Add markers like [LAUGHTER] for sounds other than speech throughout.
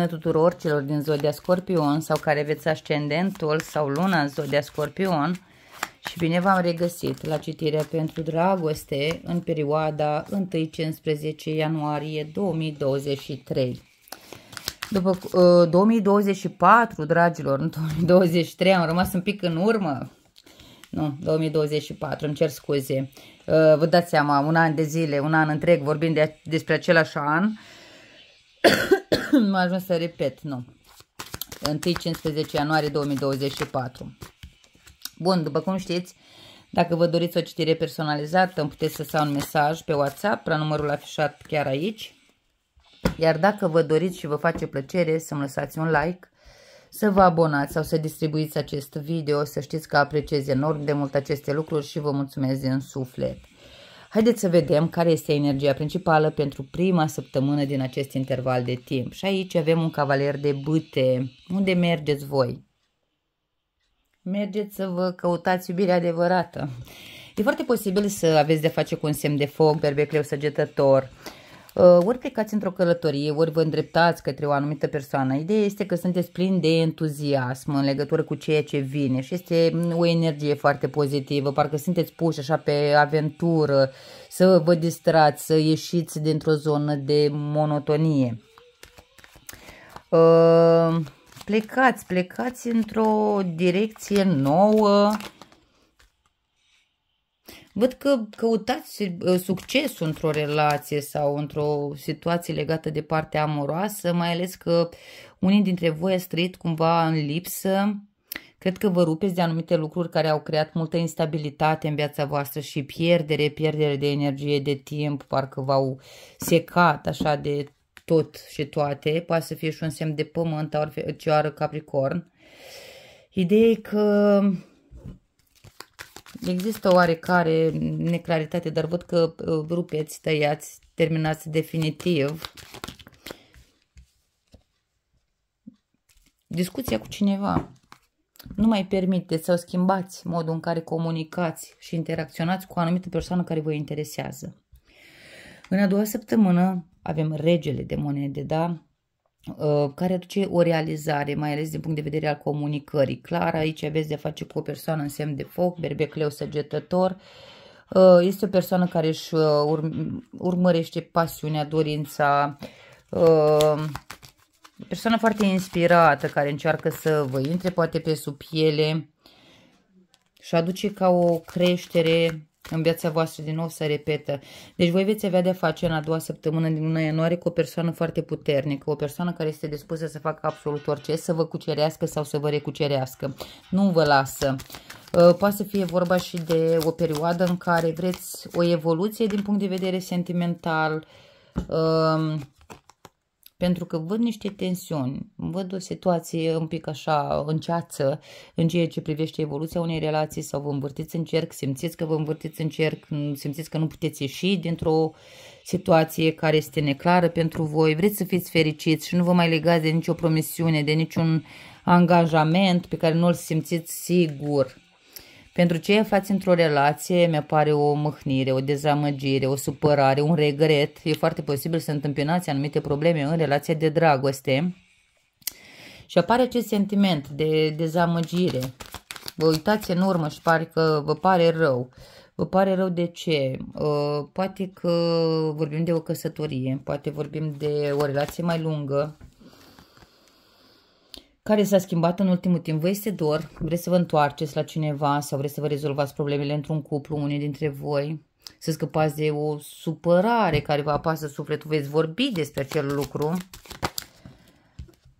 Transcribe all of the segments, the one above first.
Bună tuturor celor din Zodia Scorpion sau care veți ascendentul sau luna în Zodia Scorpion și bine v-am regăsit la citirea pentru dragoste în perioada 1-15 ianuarie 2023. După uh, 2024, dragilor, în 2023 am rămas un pic în urmă. Nu, 2024, îmi cer scuze. Uh, vă dați seama, un an de zile, un an întreg vorbim de, despre același an. [COUGHS] m-a ajuns să repet, nu. 1 15 ianuarie 2024. Bun, după cum știți, dacă vă doriți o citire personalizată, îmi puteți să sau un mesaj pe WhatsApp, la numărul afișat chiar aici. Iar dacă vă doriți și vă face plăcere să-mi lăsați un like, să vă abonați sau să distribuiți acest video, să știți că apreciez enorm de mult aceste lucruri și vă mulțumesc din suflet. Haideți să vedem care este energia principală pentru prima săptămână din acest interval de timp. Și aici avem un cavaler de bâte. Unde mergeți voi? Mergeți să vă căutați iubirea adevărată. E foarte posibil să aveți de face cu un semn de foc, berbecleu săgetător, uh, Uh, ori plecați într-o călătorie, ori vă îndreptați către o anumită persoană, ideea este că sunteți plini de entuziasm în legătură cu ceea ce vine și este mm, o energie foarte pozitivă, parcă sunteți puși așa pe aventură, să vă distrați, să ieșiți dintr-o zonă de monotonie. Uh, plecați, plecați într-o direcție nouă, Văd că căutați uh, succes într-o relație sau într-o situație legată de partea amoroasă, mai ales că unii dintre voi ați trăit cumva în lipsă. Cred că vă rupeți de anumite lucruri care au creat multă instabilitate în viața voastră și pierdere, pierdere de energie, de timp, parcă v-au secat așa de tot și toate. Poate să fie și un semn de pământ, ori cioară capricorn. Ideea e că Există o oarecare neclaritate, dar văd că uh, rupeți, tăiați, terminați definitiv. Discuția cu cineva. Nu mai permiteți sau schimbați modul în care comunicați și interacționați cu o anumită persoană care vă interesează. În a doua săptămână avem regele de monede, da? Uh, care aduce o realizare, mai ales din punct de vedere al comunicării. Clar, aici aveți de face cu o persoană în semn de foc, berbecleu săgetător. Uh, este o persoană care își uh, urmărește pasiunea, dorința, o persoană foarte inspirată care încearcă să vă intre poate pe sub piele și aduce ca o creștere în viața voastră din nou se repetă. Deci voi veți avea de face în a doua săptămână din luna ianuarie cu o persoană foarte puternică, o persoană care este dispusă să facă absolut orice, să vă cucerească sau să vă recucerească. Nu vă lasă. Uh, poate să fie vorba și de o perioadă în care vreți o evoluție din punct de vedere sentimental, um, pentru că văd niște tensiuni, văd o situație un pic așa înceață în ceea ce privește evoluția unei relații sau vă învârtiți în cerc, simțiți că vă învârtiți în cerc, simțiți că nu puteți ieși dintr-o situație care este neclară pentru voi, vreți să fiți fericiți și nu vă mai legați de nicio promisiune, de niciun angajament pe care nu îl simțiți sigur pentru ce aflați într-o relație, mi apare o mâhnire, o dezamăgire, o supărare, un regret. E foarte posibil să întâmpinați anumite probleme în relația de dragoste. Și apare acest sentiment de dezamăgire. Vă uitați în urmă și pare că vă pare rău. Vă pare rău de ce? Ă, poate că vorbim de o căsătorie, poate vorbim de o relație mai lungă, care s-a schimbat în ultimul timp. Vă este dor, vreți să vă întoarceți la cineva sau vreți să vă rezolvați problemele într-un cuplu, unii dintre voi, să scăpați de o supărare care vă apasă sufletul, veți vorbi despre acel lucru.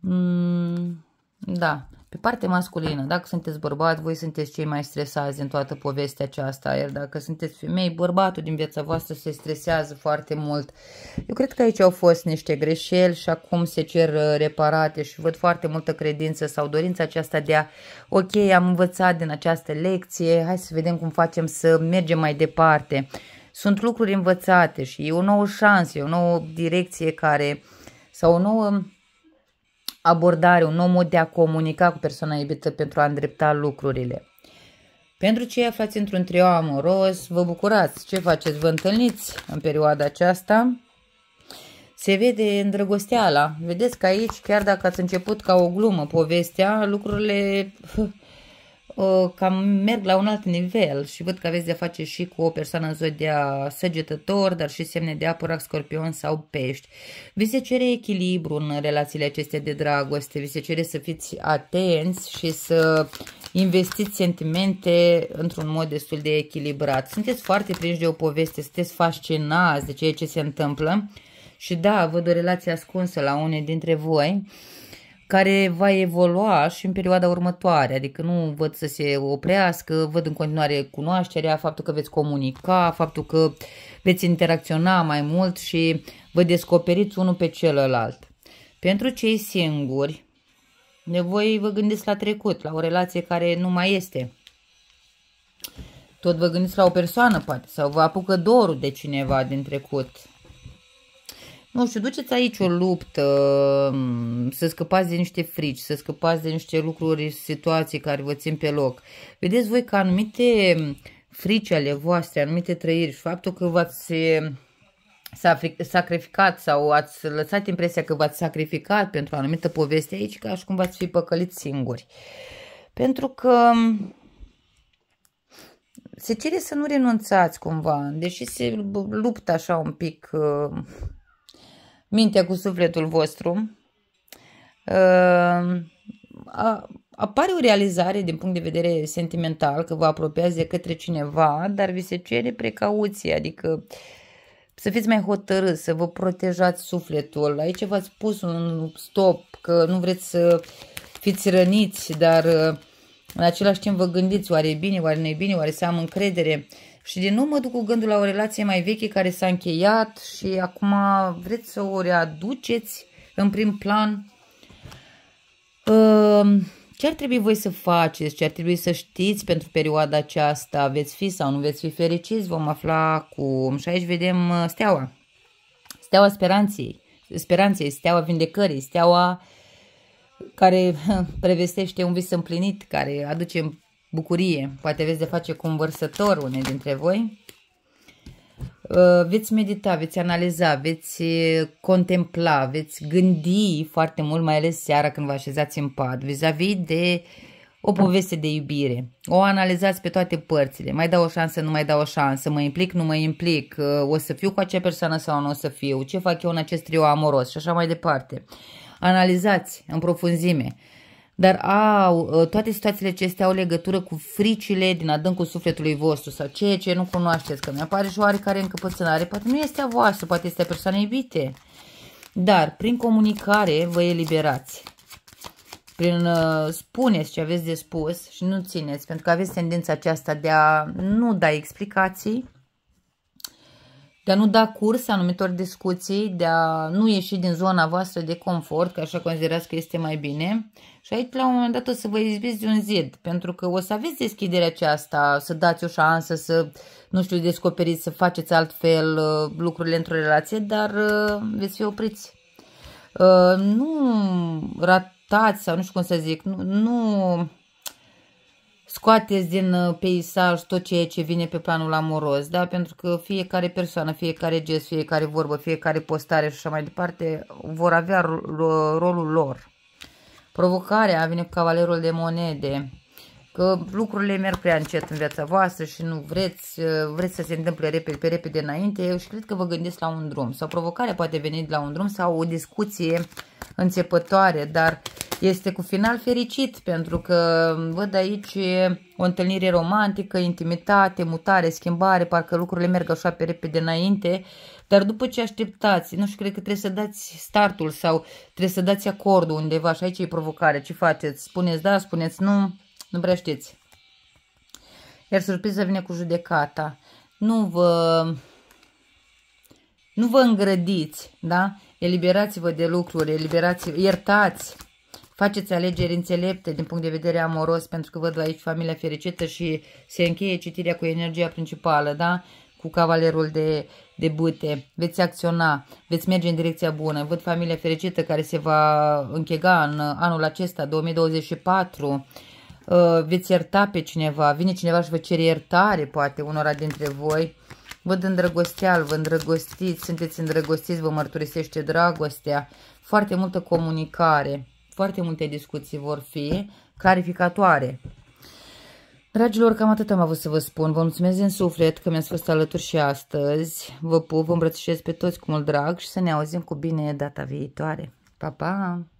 Mm, da. Pe partea masculină, dacă sunteți bărbat, voi sunteți cei mai stresați din toată povestea aceasta, iar dacă sunteți femei, bărbatul din viața voastră se stresează foarte mult. Eu cred că aici au fost niște greșeli și acum se cer uh, reparate și văd foarte multă credință sau dorința aceasta de a, ok, am învățat din această lecție, hai să vedem cum facem să mergem mai departe. Sunt lucruri învățate și e o nouă șansă, e o nouă direcție care, sau o nouă abordare, un nou mod de a comunica cu persoana iubită pentru a îndrepta lucrurile. Pentru cei aflați într-un trio amoros, vă bucurați. Ce faceți? Vă întâlniți în perioada aceasta? Se vede îndrăgosteala. Vedeți că aici, chiar dacă ați început ca o glumă povestea, lucrurile Uh, cam merg la un alt nivel și văd că aveți de face și cu o persoană în zodia săgetător, dar și semne de apurac, scorpion sau pești. Vi se cere echilibru în relațiile acestea de dragoste, vi se cere să fiți atenți și să investiți sentimente într-un mod destul de echilibrat. Sunteți foarte prinși de o poveste, sunteți fascinați de ceea ce se întâmplă și da, văd o relație ascunsă la unii dintre voi care va evolua și în perioada următoare, adică nu văd să se oprească, văd în continuare cunoașterea, faptul că veți comunica, faptul că veți interacționa mai mult și vă descoperiți unul pe celălalt. Pentru cei singuri, de voi vă gândiți la trecut, la o relație care nu mai este. Tot vă gândiți la o persoană, poate, sau vă apucă dorul de cineva din trecut, nu știu, duceți aici o luptă, mm, să scăpați de niște frici, să scăpați de niște lucruri, situații care vă țin pe loc. Vedeți voi că anumite mm, frici ale voastre, anumite trăiri și faptul că v-ați mm, sacrificat sau ați lăsat impresia că v-ați sacrificat pentru o anumită poveste aici, ca și cum v-ați fi păcălit singuri. Pentru că se cere să nu renunțați cumva, deși se luptă așa un pic mintea cu sufletul vostru, ehm, apare o realizare din punct de vedere sentimental că vă apropiați de către cineva, dar vi se cere precauție, adică să fiți mai hotărâți, să vă protejați sufletul. Aici v-ați pus un stop, că nu vreți să fiți răniți, dar în același timp vă gândiți, oare e bine, oare nu e bine, oare să am încredere. Și din nou mă duc cu gândul la o relație mai veche care s-a încheiat și acum vreți să o readuceți în prim plan. Ehm, ce ar trebui voi să faceți? Ce ar trebui să știți pentru perioada aceasta? Veți fi sau nu veți fi fericiți? Vom afla cum. Și aici vedem uh, steaua. Steaua speranței. Speranței, steaua vindecării, steaua care [LAUGHS] prevestește un vis împlinit, care aduce bucurie. Poate veți de face cu un vărsător unei dintre voi. Uh, veți medita, veți analiza, veți uh, contempla, veți gândi foarte mult, mai ales seara când vă așezați în pat, vis-a-vis -vis de o poveste de iubire. O analizați pe toate părțile. Mai dau o șansă, nu mai dau o șansă, mă implic, nu mă implic, uh, o să fiu cu acea persoană sau nu o să fiu, ce fac eu în acest trio amoros și așa mai departe. Analizați în profunzime dar au, ă, toate situațiile acestea au legătură cu fricile din adâncul sufletului vostru sau ceea ce nu cunoașteți, că mi-apare și oarecare încăpățânare, poate nu este a voastră, poate este a persoanei iubite, dar prin comunicare vă eliberați. Prin uh, spuneți ce aveți de spus și nu țineți, pentru că aveți tendința aceasta de a nu da explicații, de a nu da curs anumitor discuții, de a nu ieși din zona voastră de confort, că așa considerați că este mai bine. Și aici, la un moment dat, o să vă izbiți de un zid, pentru că o să aveți deschiderea aceasta, să dați o șansă, să, nu știu, descoperiți, să faceți altfel uh, lucrurile într-o relație, dar uh, veți fi opriți. Uh, nu ratați, sau nu știu cum să zic, nu, nu scoateți din uh, peisaj tot ceea ce vine pe planul amoros, da? Pentru că fiecare persoană, fiecare gest, fiecare vorbă, fiecare postare și așa mai departe vor avea rolul lor. Provocarea vine cu cavalerul de monede, că lucrurile merg prea încet în viața voastră și nu vreți, uh, vreți să se întâmple repede, pe repede înainte Eu și cred că vă gândiți la un drum sau provocarea poate veni de la un drum sau o discuție înțepătoare, dar uh, este cu final fericit pentru că văd aici o întâlnire romantică, intimitate, mutare, schimbare, parcă lucrurile merg așa pe repede înainte, dar după ce așteptați, nu știu, cred că trebuie să dați startul sau trebuie să dați acordul undeva și aici e provocare, ce faceți? Spuneți da, spuneți nu, nu prea știți. Iar surpriza vine cu judecata. Nu vă, nu vă îngrădiți, da? Eliberați-vă de lucruri, eliberați iertați faceți alegeri înțelepte din punct de vedere amoros, pentru că văd aici familia fericită și se încheie citirea cu energia principală, da? cu cavalerul de, de bute, veți acționa, veți merge în direcția bună. Văd familia fericită care se va închega în anul acesta, 2024, uh, veți ierta pe cineva, vine cineva și vă cere iertare, poate, unora dintre voi. Văd îndrăgosteal, vă îndrăgostiți, sunteți îndrăgostiți, vă mărturisește dragostea, foarte multă comunicare foarte multe discuții vor fi clarificatoare. Dragilor, cam atât am avut să vă spun. Vă mulțumesc din suflet că mi-ați fost alături și astăzi. Vă pup, vă îmbrățișez pe toți cu mult drag și să ne auzim cu bine data viitoare. Pa, pa!